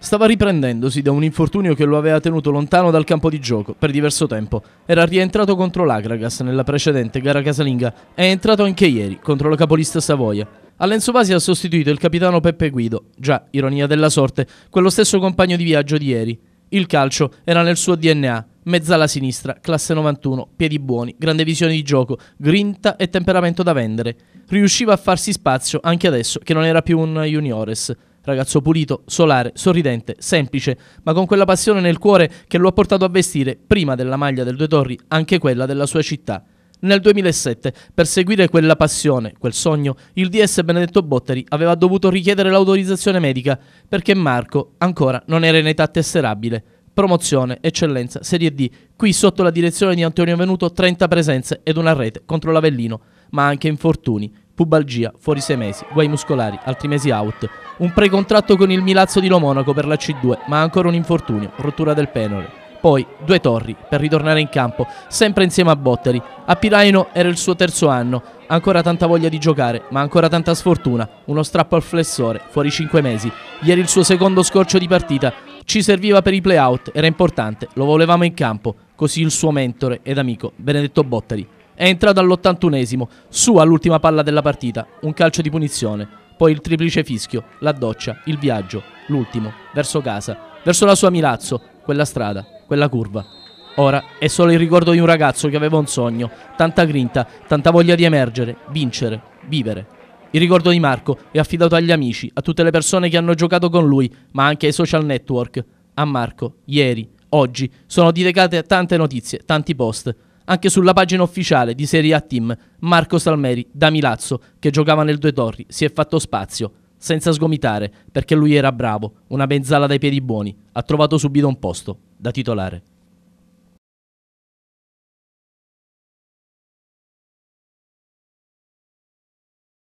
Stava riprendendosi da un infortunio che lo aveva tenuto lontano dal campo di gioco per diverso tempo. Era rientrato contro l'Agragas nella precedente gara casalinga e è entrato anche ieri contro la capolista Savoia. All'Enzo Vasi ha sostituito il capitano Peppe Guido, già, ironia della sorte, quello stesso compagno di viaggio di ieri. Il calcio era nel suo DNA, mezza alla sinistra, classe 91, piedi buoni, grande visione di gioco, grinta e temperamento da vendere. Riusciva a farsi spazio anche adesso che non era più un juniores. Ragazzo pulito, solare, sorridente, semplice, ma con quella passione nel cuore che lo ha portato a vestire, prima della maglia del Due Torri, anche quella della sua città. Nel 2007, per seguire quella passione, quel sogno, il DS Benedetto Botteri aveva dovuto richiedere l'autorizzazione medica perché Marco ancora non era in età tesserabile. Promozione, eccellenza, Serie D, qui sotto la direzione di Antonio Venuto 30 presenze ed una rete contro l'Avellino, ma anche infortuni pubalgia, fuori sei mesi, guai muscolari, altri mesi out, un precontratto con il Milazzo di Lomonaco per la C2, ma ancora un infortunio, rottura del penore. Poi due torri per ritornare in campo, sempre insieme a Botteri. A Piraino era il suo terzo anno, ancora tanta voglia di giocare, ma ancora tanta sfortuna, uno strappo al flessore, fuori cinque mesi. Ieri il suo secondo scorcio di partita, ci serviva per i playout, era importante, lo volevamo in campo, così il suo mentore ed amico Benedetto Botteri. È entrato all'81esimo, sua l'ultima palla della partita, un calcio di punizione, poi il triplice fischio, la doccia, il viaggio, l'ultimo, verso casa, verso la sua Milazzo, quella strada, quella curva. Ora è solo il ricordo di un ragazzo che aveva un sogno, tanta grinta, tanta voglia di emergere, vincere, vivere. Il ricordo di Marco è affidato agli amici, a tutte le persone che hanno giocato con lui, ma anche ai social network. A Marco, ieri, oggi, sono dedicate tante notizie, tanti post anche sulla pagina ufficiale di Serie A Team, Marco Salmeri, da Milazzo, che giocava nel Due Torri, si è fatto spazio, senza sgomitare, perché lui era bravo, una mezzala dai piedi buoni, ha trovato subito un posto da titolare.